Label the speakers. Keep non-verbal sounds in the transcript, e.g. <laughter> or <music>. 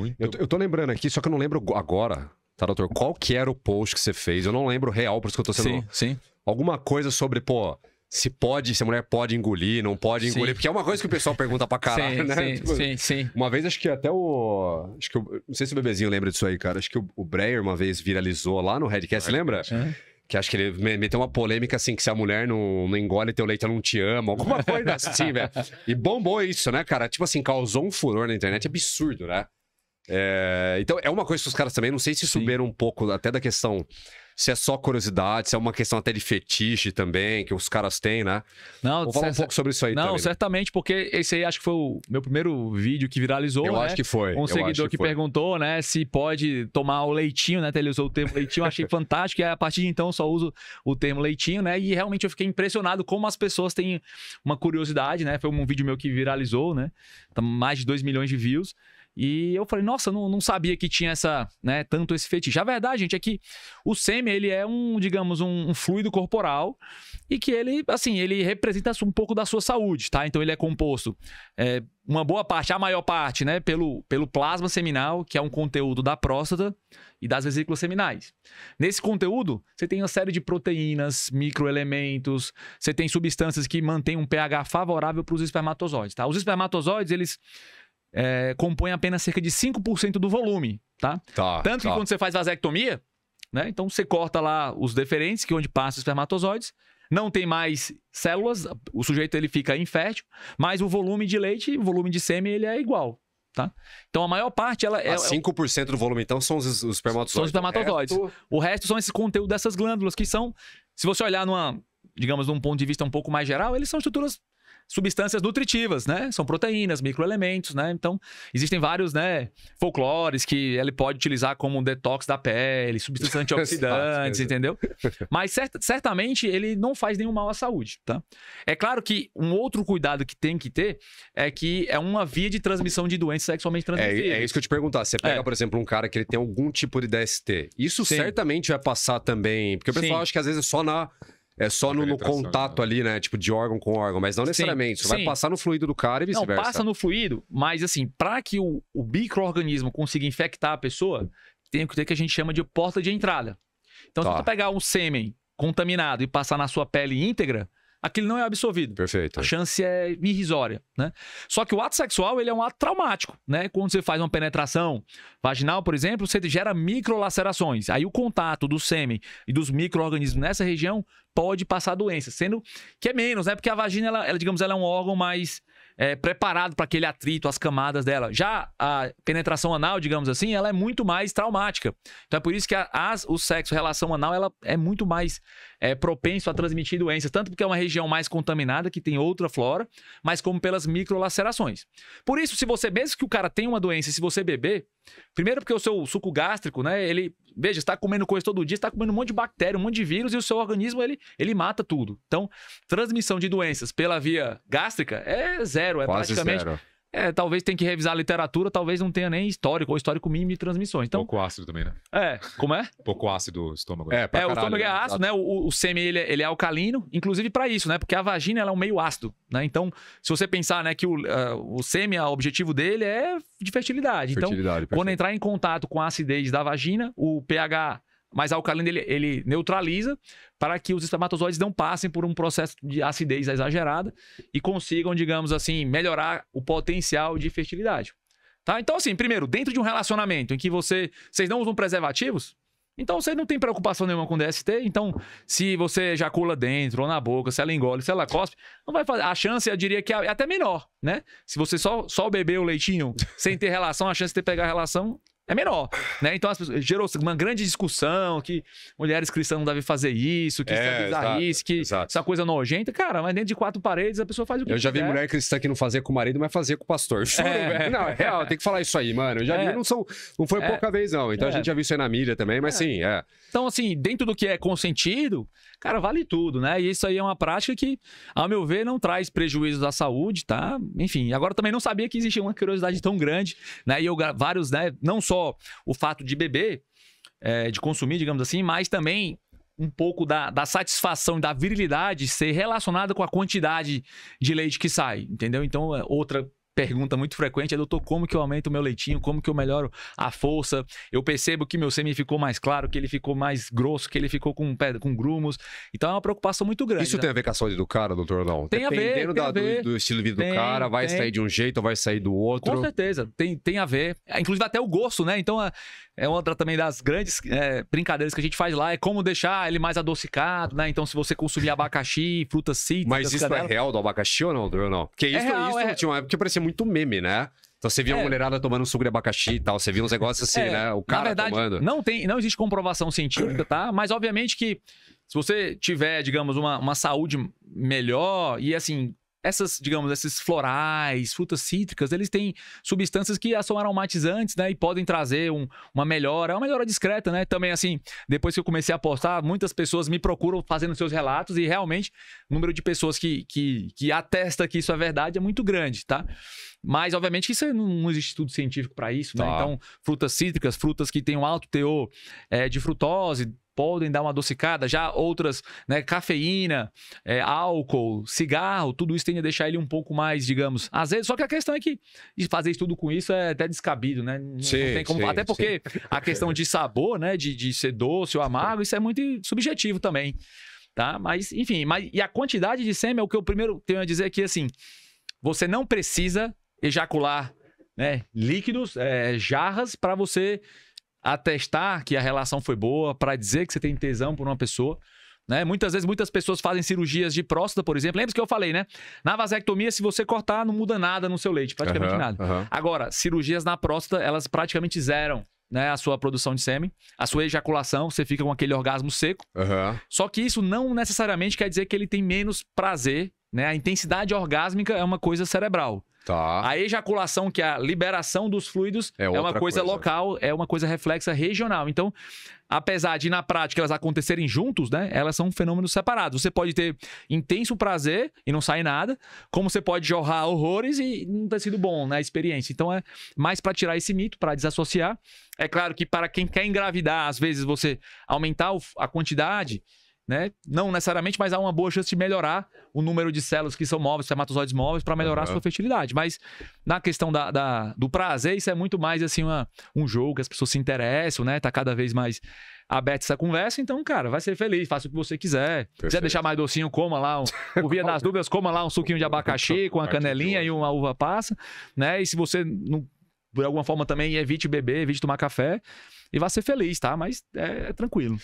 Speaker 1: Muito. Eu, eu tô lembrando aqui, só que eu não lembro agora, tá, doutor? Qual que era o post que você fez? Eu não lembro real, por isso que eu tô sendo. Sim, sim. Alguma coisa sobre, pô, se pode, se a mulher pode engolir, não pode engolir, sim. porque é uma coisa que o pessoal pergunta pra <laughs> caralho, sim, né? Sim, tipo, sim, sim. Uma vez acho que até o. Acho que eu, não sei se o bebezinho lembra disso aí, cara. Acho que o, o Breyer uma vez viralizou lá no Redcast, é. lembra? É. Que acho que ele meteu uma polêmica assim: que se a mulher não, não engole teu leite, ela não te ama, alguma coisa assim, velho. E bombou isso, né, cara? Tipo assim, causou um furor na internet absurdo, né? É, então, é uma coisa que os caras também, não sei se subiram um pouco até da questão se é só curiosidade, se é uma questão até de fetiche também, que os caras têm, né? Não,
Speaker 2: Vou falar um pouco sobre isso aí Não, também, né? certamente, né? porque esse aí acho que foi o meu primeiro vídeo que viralizou, Eu né? acho que foi. Um seguidor que, que perguntou, né, se pode tomar o leitinho, né? Até ele usou o termo leitinho, achei <laughs> fantástico, e a partir de então só uso o termo leitinho, né? E realmente eu fiquei impressionado como as pessoas têm uma curiosidade, né? Foi um vídeo meu que viralizou, né? Tá mais de 2 milhões de views. E eu falei, nossa, não, não sabia que tinha essa, né, tanto esse fetiche. A verdade, gente, é que o sêmen, ele é um, digamos, um, um, fluido corporal e que ele, assim, ele representa um pouco da sua saúde, tá? Então ele é composto, é, uma boa parte, a maior parte, né, pelo, pelo plasma seminal, que é um conteúdo da próstata e das vesículas seminais. Nesse conteúdo, você tem uma série de proteínas, microelementos, você tem substâncias que mantêm um pH favorável para os espermatozoides, tá? Os espermatozoides, eles é, apenas cerca de 5% do volume, tá? tá Tanto tá. que quando você faz vasectomia, né? Então você corta lá os deferentes, que é onde passa os espermatozoides, não tem mais células, o sujeito ele fica infértil, mas o volume de leite, o volume de sêmen, ele é igual. Tá? Então a maior parte ela é. Ah, 5% é do volume, então, são os, os espermatozoides. São os espermatozoides. O resto... o resto são esse conteúdo dessas glândulas, que são, se você olhar numa, digamos, num ponto de vista um pouco mais geral, eles são estruturas substâncias nutritivas, né? São proteínas, microelementos, né? Então, existem vários, né, folclores que ele pode utilizar como um detox da pele, substâncias <laughs> antioxidantes, entendeu? Mas cert certamente ele não faz nenhum mal à saúde, tá? É claro que um outro cuidado que tem que ter é que é uma via de transmissão de doenças sexualmente é, é transmissíveis. É, é isso que eu te
Speaker 1: perguntar. Você pega, é. por exemplo, um cara que ele tem algum tipo de DST. Isso Sim. certamente vai passar também, porque o pessoal Sim. acha que às vezes é só na é só no, no contato né? ali, né? Tipo, de órgão com órgão, mas não necessariamente. Sim, sim. vai passar
Speaker 2: no fluido do cara e vice-versa. Não, passa no fluido, mas assim, para que o, o microorganismo consiga infectar a pessoa, tem que ter o que a gente chama de porta de entrada. Então, tá. se você pegar um sêmen contaminado e passar na sua pele íntegra, aquilo não é absorvido. Perfeito. A chance é irrisória, né? Só que o ato sexual, ele é um ato traumático, né? Quando você faz uma penetração vaginal, por exemplo, você gera microlacerações. Aí o contato do sêmen e dos micro-organismos nessa região pode passar doença, sendo que é menos, né? Porque a vagina, ela, ela digamos, ela é um órgão mais é, preparado para aquele atrito, as camadas dela. Já a penetração anal, digamos assim, ela é muito mais traumática. Então é por isso que a, as, o sexo, relação anal, ela é muito mais é, propenso a transmitir doenças, tanto porque é uma região mais contaminada, que tem outra flora, mas como pelas microlacerações. Por isso, se você, mesmo que o cara tenha uma doença, se você beber, primeiro porque o seu suco gástrico, né, ele, veja, está comendo coisa todo dia, está comendo um monte de bactéria, um monte de vírus, e o seu organismo, ele, ele mata tudo. Então, transmissão de doenças pela via gástrica é zero zero. É Quase praticamente. Zero. É, talvez tem que revisar a literatura, talvez não tenha nem histórico ou histórico mínimo de transmissões. Então, Pouco ácido também, né? É, como é? Pouco ácido o estômago. É, é pra é caralho, o estômago é né? ácido, né? O, o sêmen, ele, é, ele, é alcalino, inclusive para isso, né? Porque a vagina, ela é um meio ácido, né? Então, se você pensar, né, que o, uh, o sêmen, o objetivo dele é de fertilidade. Então, fertilidade então, perfeito. quando entrar em contato com a acidez da vagina, o pH mas a alcalina ele, ele neutraliza para que os espermatozoides não passem por um processo de acidez exagerada e consigam, digamos assim, melhorar o potencial de fertilidade. Tá? Então, assim, primeiro, dentro de um relacionamento em que você, vocês não usam preservativos, então você não tem preocupação nenhuma com DST. Então, se você ejacula dentro ou na boca, se ela engole, se ela cospe, não vai fazer. A chance, eu diria que é até menor, né? Se você só, só beber o leitinho sem ter relação, a chance de ter pegar relação é menor, né? Então pessoas, gerou uma grande discussão que mulheres cristãs não devem fazer isso, que é, isso é isso, é, que exato. essa coisa nojenta, cara, mas dentro de quatro paredes a pessoa faz o que Eu já quiser. vi mulher
Speaker 1: cristã que não fazia com o marido, mas fazia com o pastor. é, <laughs> não, é real, tem que falar isso aí, mano. Eu já vi, é. não, são, não foi é. pouca vez não. Então a gente já viu isso aí na mídia também, mas sim, é.
Speaker 2: Então assim, dentro do que é consentido, cara, vale tudo, né? E isso aí é uma prática que, ao meu ver, não traz prejuízo à saúde, tá? Enfim, agora também não sabia que existia uma curiosidade tão grande, né? E eu vários, né, não só o fato de beber, é, de consumir, digamos assim, mas também um pouco da, da satisfação e da virilidade ser relacionada com a quantidade de leite que sai, entendeu? Então, é, outra pergunta muito frequente é, doutor, como que eu aumento o meu leitinho? Como que eu melhoro a força? Eu percebo que meu sêmen ficou mais claro, que ele ficou mais grosso, que ele ficou com, com grumos. Então é uma preocupação muito grande. Isso né? tem a ver com a saúde do cara, doutor? Não. Tem a ver. Dependendo da, do, do, estilo de vida tem, do cara, vai tem. sair de um
Speaker 1: jeito ou vai sair do outro. Com
Speaker 2: certeza, tem, tem a ver. É, inclusive até o gosto, né? Então é outra é também das grandes é, brincadeiras que a gente faz lá, é como deixar ele mais adocicado, né? Então se você consumir abacaxi, frutas cítricas... Mas isso é canela... é real
Speaker 1: do abacaxi ou não, doutor? Não. Porque isso, é real, isso é... tinha uma época que parecia muito muito meme, né? Então você via é. uma mulherada tomando suco de abacaxi e tal,
Speaker 2: você via uns negócios assim, é. né? O cara Na verdade, tomando. Não, tem, não existe comprovação científica, tá? Mas obviamente que se você tiver, digamos, uma, uma saúde melhor e assim, essas, digamos, esses florais, frutas cítricas, eles têm substâncias que são aromatizantes, né? E podem trazer um, uma melhora, uma melhora discreta, né? Também, assim, depois que eu comecei a postar, muitas pessoas me procuram fazendo seus relatos e realmente o número de pessoas que, que, que atesta que isso é verdade é muito grande, tá? Mas, obviamente, que isso não existe estudo científico para isso, né? Tá. Então, frutas cítricas, frutas que têm um alto teor é, de frutose, podem dar uma adocicada, já outras, né, cafeína, é, álcool, cigarro, tudo isso tende a deixar ele um pouco mais, digamos, às vezes. Só que a questão é que fazer tudo com isso é até descabido, né? Não, sim, tem como. Sim, até porque sim. a questão de sabor, né, de, de ser doce ou amargo, isso é muito subjetivo também, tá? Mas, enfim, mas, e a quantidade de sêmen é o que eu primeiro tenho a dizer aqui, assim, você não precisa ejacular né, líquidos, é, jarras, para você atestar que a relação foi boa, para dizer que você tem tesão por uma pessoa. Né? Muitas vezes, muitas pessoas fazem cirurgias de próstata, por exemplo. Lembra que eu falei, né? Na vasectomia, se você cortar, não muda nada no seu leite, praticamente uhum, nada. Uhum. Agora, cirurgias na próstata, elas praticamente zeram né, a sua produção de sêmen, a sua ejaculação, você fica com aquele orgasmo seco. Uhum. Só que isso não necessariamente quer dizer que ele tem menos prazer, né? A intensidade orgásmica é uma coisa cerebral. Tá. A ejaculação, que é a liberação dos fluidos, é, é uma coisa, coisa, local, é uma coisa reflexa regional. Então, apesar de na prática elas acontecerem juntos, né? Elas são fenômenos separados. Você pode ter intenso prazer e não sair nada, como você pode jorrar horrores e não ter sido bom, né? A experiência. Então, é mais para tirar esse mito, para desassociar. É claro que para quem quer engravidar, às vezes você aumentar a quantidade né? Não necessariamente, mas há uma boa chance de melhorar o número de células que são móveis, espermatozoides móveis, para melhorar uhum. a sua fertilidade. Mas na questão da, da, do prazer, isso é muito mais assim uma, um jogo que as pessoas se interessam, né? Tá cada vez mais aberta essa conversa, então, cara, vai ser feliz, faça o que você quiser. Perfeito. Quiser deixar mais docinho, coma lá, um, o Via das Dúvidas, coma lá um suquinho de abacaxi <laughs> com a canelinha e uma uva passa, né? E se você, não, por alguma forma também, evite beber, evite tomar café, e vai ser feliz, tá? Mas é, é tranquilo.